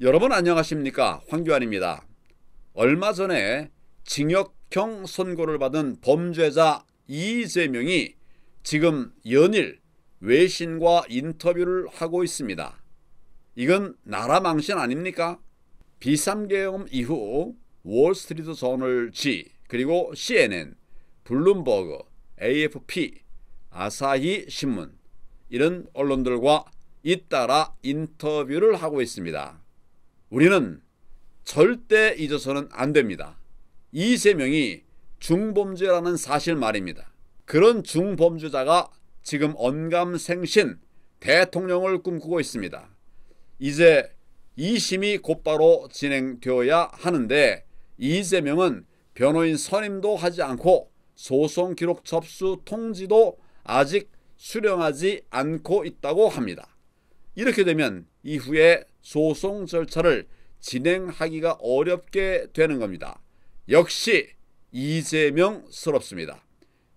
여러분 안녕하십니까 황교안입니다. 얼마 전에 징역형 선고를 받은 범죄자 이재명이 지금 연일 외신과 인터뷰를 하고 있습니다. 이건 나라 망신 아닙니까? 비상계엄 이후 월스트리트 저널지 그리고 CNN, 블룸버그, AFP, 아사히 신문 이런 언론들과 잇따라 인터뷰를 하고 있습니다. 우리는 절대 잊어서는 안 됩니다. 이세 명이 중범죄라는 사실 말입니다. 그런 중범죄자가 지금 언감생신 대통령을 꿈꾸고 있습니다. 이제 2심이 곧바로 진행되어야 하는데 이재명은 변호인 선임도 하지 않고 소송 기록 접수 통지도 아직 수령하지 않고 있다고 합니다. 이렇게 되면 이후에 소송 절차를 진행하기가 어렵게 되는 겁니다. 역시 이재명스럽습니다.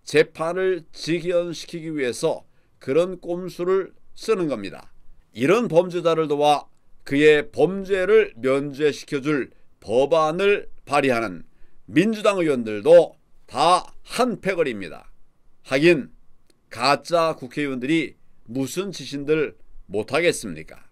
재판을 직연시키기 위해서 그런 꼼수를 쓰는 겁니다. 이런 범죄자를 도와 그의 범죄를 면제시켜줄 법안을 발의하는 민주당 의원들도 다 한패거리입니다. 하긴 가짜 국회의원들이 무슨 지신들 못하겠습니까?